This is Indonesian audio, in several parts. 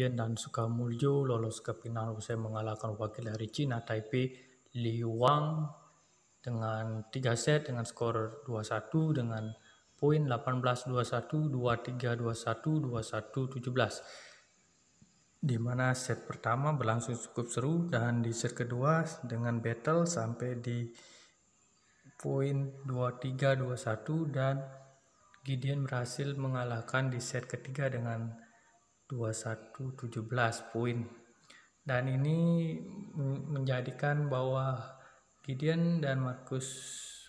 Yan dan Sukamuljo lolos ke final usai mengalahkan wakil dari Cina Taipei Li Wang dengan 3 set dengan skor 2-1 dengan poin 18-21, 23-21, 21-17. Di mana set pertama berlangsung cukup seru dan di set kedua dengan battle sampai di poin 23-21 dan Gideon berhasil mengalahkan di set ketiga dengan 2117 poin. Dan ini menjadikan bahwa Gideon dan Markus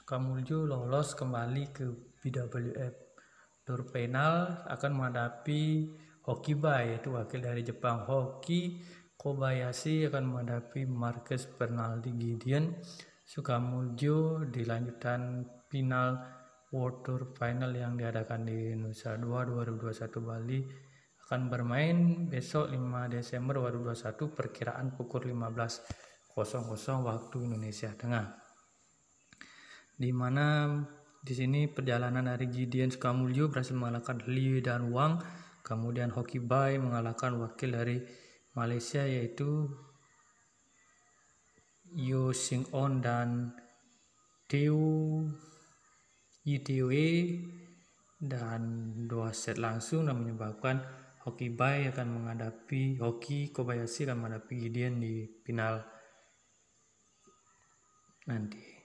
Kamuljo lolos kembali ke BWF. tour penal akan menghadapi Hoki Hokiba yaitu wakil dari Jepang Hoki Kobayashi akan menghadapi Marcus Bernaldi Gideon Sukamuljo di lanjutan final World Tour Final yang diadakan di Nusa Dua 2021 Bali akan bermain besok 5 Desember 2021 perkiraan pukul 15.00 waktu Indonesia Tengah. Di mana di sini perjalanan dari Gideon Sukamulyo berhasil mengalahkan Liu dan Wang, kemudian Hoki Bai mengalahkan wakil dari Malaysia yaitu Yu Sing On dan Teo Yitewe dan dua set langsung dan menyebabkan hoki bay akan menghadapi Hoki Kobayashi akan menghadapi Gideon di final nanti.